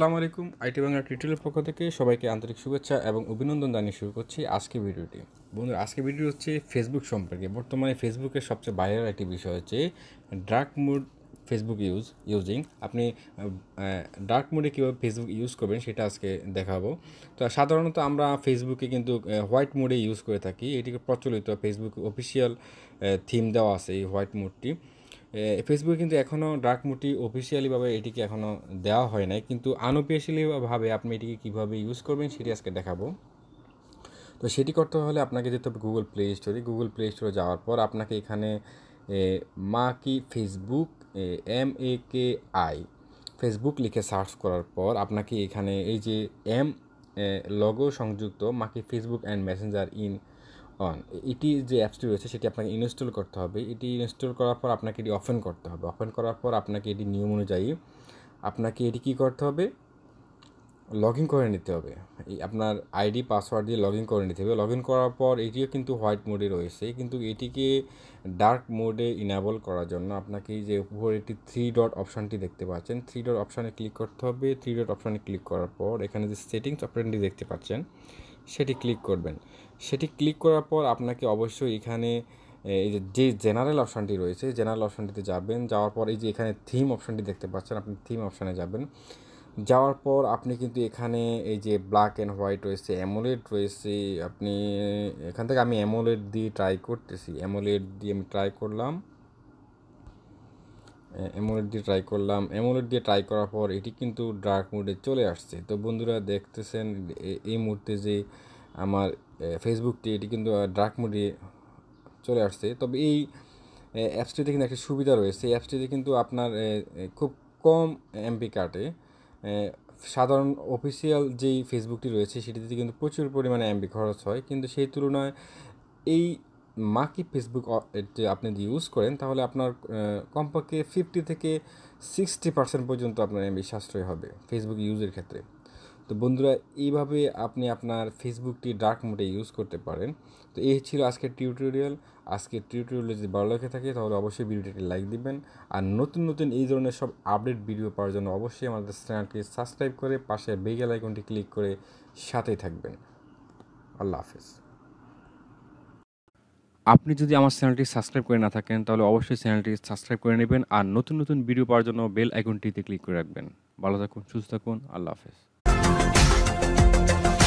আসসালামু আলাইকুম IT Bangla tutorial পক্ষ থেকে সবাইকে আন্তরিক শুভেচ্ছা এবং অভিনন্দন জানিয়ে শুরু করছি আজকে ভিডিওটি বন্ধুরা আজকে ভিডিও হচ্ছে ফেসবুক সম্পর্কে বর্তমানে ফেসবুকের সবচেয়ে বাইরের একটি বিষয় হচ্ছে dark mode Facebook use using আপনি ডার্ক মোডে কীভাবে ফেসবুক ইউজ করবেন সেটা আজকে দেখাবো তো সাধারণত আমরা ফেসবুকে কিন্তু হোয়াইট মোডে ইউজ করে থাকি এটিকে প্রচলিত ফেসবুক অফিসিয়াল থিম দেওয়া আছে এই হোয়াইট মোডটি ফেসবুকে কিন্তু এখনও ডার্ক মুটি অফিসিয়ালিভাবে এটিকে এখনও দেওয়া হয় নাই কিন্তু আনঅফিসিয়ালিভাবে আপনি এটিকে কীভাবে ইউজ করবেন সেটি আজকে দেখাবো তো সেটি করতে হলে আপনাকে যেতে হবে গুগল প্লে স্টোরে গুগল প্লে স্টোরে যাওয়ার পর আপনাকে এখানে মা কি ফেসবুক এম এ কে আই ফেসবুক লিখে সার্চ করার পর আপনাকে এখানে এই যে এম লগো সংযুক্ত মাকি ফেসবুক অ্যান্ড মেসেঞ্জার ইন অন এটি যে অ্যাপসটি রয়েছে সেটি আপনাকে ইনস্টল করতে হবে এটি ইনস্টল করার পর আপনাকে এটি অফেন করতে হবে অফেন করার পর আপনাকে এটি নিয়ম অনুযায়ী আপনাকে এটি কী করতে হবে লগ ইন করে নিতে হবে আপনার আইডি পাসওয়ার্ড দিয়ে লগ ইন করে নিতে হবে লগ ইন করার পর এটিও কিন্তু হোয়াইট মোডে রয়েছে কিন্তু এটিকে ডার্ক মোডে ইনাবল করার জন্য আপনাকে যে উপরে একটি থ্রি ডট অপশানটি দেখতে পাচ্ছেন থ্রি ডট অপশানে ক্লিক করতে হবে থ্রি ডট অপশানে ক্লিক করার পর এখানে যে সেটিংস অপশানটি দেখতে পাচ্ছেন সেটি ক্লিক করবেন সেটি ক্লিক করার পর আপনাকে অবশ্যই এখানে এই যে জেনারেল অপশানটি রয়েছে জেনারেল অপশানটিতে যাবেন যাওয়ার পর এই যে এখানে থিম অপশানটি দেখতে পাচ্ছেন আপনি থিম অপশানে যাবেন যাওয়ার পর আপনি কিন্তু এখানে এই যে ব্ল্যাক অ্যান্ড হোয়াইট রয়েছে অ্যামোলেড রয়েছে আপনি এখান থেকে আমি অ্যামোলেড দিয়ে ট্রাই করতেছি অ্যামোলেড দিয়ে আমি ট্রাই করলাম অ্যামোলেড দিয়ে ট্রাই করলাম অ্যামোলেড দিয়ে ট্রাই করার পর এটি কিন্তু ডার্ক মোডে চলে আসছে তো বন্ধুরা দেখতেছেন এই মুহূর্তে যে আমার ফেসবুকটি এটি কিন্তু ডার্ক মোডে চলে আসছে তবে এই অ্যাপসটিতে কিন্তু একটা সুবিধা রয়েছে এই অ্যাপসটিতে কিন্তু আপনার খুব কম এমপি কাটে সাধারণ অফিসিয়াল যেই ফেসবুকটি রয়েছে সেটিতে কিন্তু প্রচুর পরিমাণে এমবি খরচ হয় কিন্তু সেই তুলনায় এই মাকি ফেসবুক আপনি যদি ইউজ করেন তাহলে আপনার কমপক্ষে ফিফটি থেকে সিক্সটি পার্সেন্ট পর্যন্ত আপনার এমবি সাশ্রয় হবে ফেসবুক ইউজের ক্ষেত্রে তো বন্ধুরা এইভাবে আপনি আপনার ফেসবুকটি ডার্ক মোডে ইউজ করতে পারেন তো এই ছিল আজকের টিউটোরিয়াল আজকের টিউটোরিয়াল যদি ভালো লেগে থাকে তাহলে অবশ্যই ভিডিওটি লাইক দিবেন আর নতুন নতুন এই ধরনের সব আপডেট ভিডিও পাওয়ার জন্য অবশ্যই আমাদের চ্যানেলটি সাবস্ক্রাইব করে পাশে বেগেল আইকনটি ক্লিক করে সাথেই থাকবেন আল্লাহ হাফেজ আপনি যদি আমার চ্যানেলটি সাবস্ক্রাইব করে না থাকেন তাহলে অবশ্যই চ্যানেলটি সাবস্ক্রাইব করে নেবেন আর নতুন নতুন ভিডিও পাওয়ার জন্য বেল আইকনটিতে ক্লিক করে রাখবেন ভালো থাকুন সুস্থ থাকুন আল্লাহ হাফেজ